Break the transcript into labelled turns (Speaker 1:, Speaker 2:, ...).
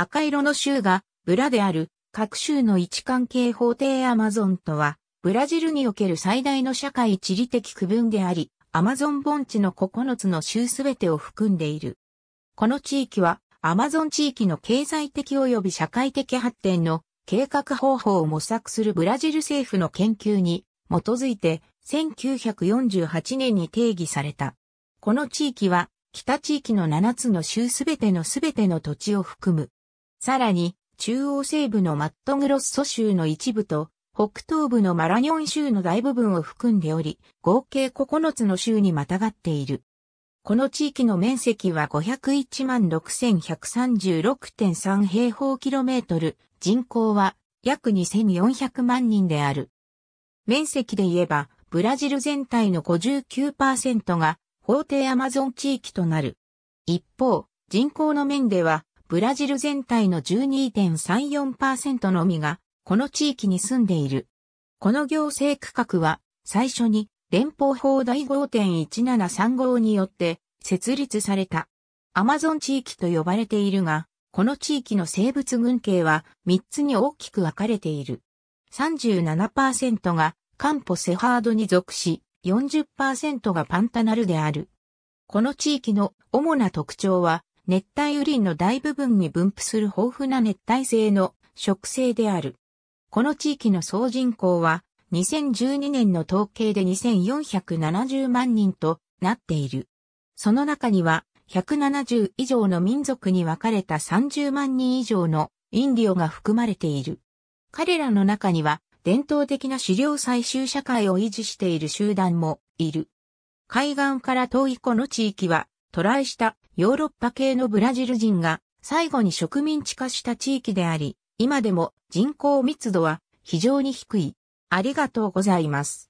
Speaker 1: 赤色の州がブラである各州の位置関係法定アマゾンとは、ブラジルにおける最大の社会地理的区分であり、アマゾン盆地の9つの州すべてを含んでいる。この地域は、アマゾン地域の経済的及び社会的発展の計画方法を模索するブラジル政府の研究に基づいて1948年に定義された。この地域は北地域の7つの州すべてのすべての土地を含む。さらに、中央西部のマットグロッソ州の一部と、北東部のマラニョン州の大部分を含んでおり、合計9つの州にまたがっている。この地域の面積は5016136.3平方キロメートル、人口は約2400万人である。面積で言えば、ブラジル全体の59%が法定アマゾン地域となる。一方、人口の面では、ブラジル全体の12.34%のみが、この地域に住んでいる。この行政区画は、最初に連邦法第5.1735によって設立された。アマゾン地域と呼ばれているが、この地域の生物群系は3つに大きく分かれている。37%がカンポセハードに属し、40%がパンタナルである。この地域の主な特徴は、熱帯雨林の大部分に分布する豊富な熱帯性の植生である。この地域の総人口は2012年の統計で2470万人となっている。その中には170以上の民族に分かれた30万人以上のインディオが含まれている。彼らの中には伝統的な狩猟採集社会を維持している集団もいる。海岸から遠いこの地域はトライしたヨーロッパ系のブラジル人が最後に植民地化した地域であり、今でも人口密度は非常に低い。ありがとうございます。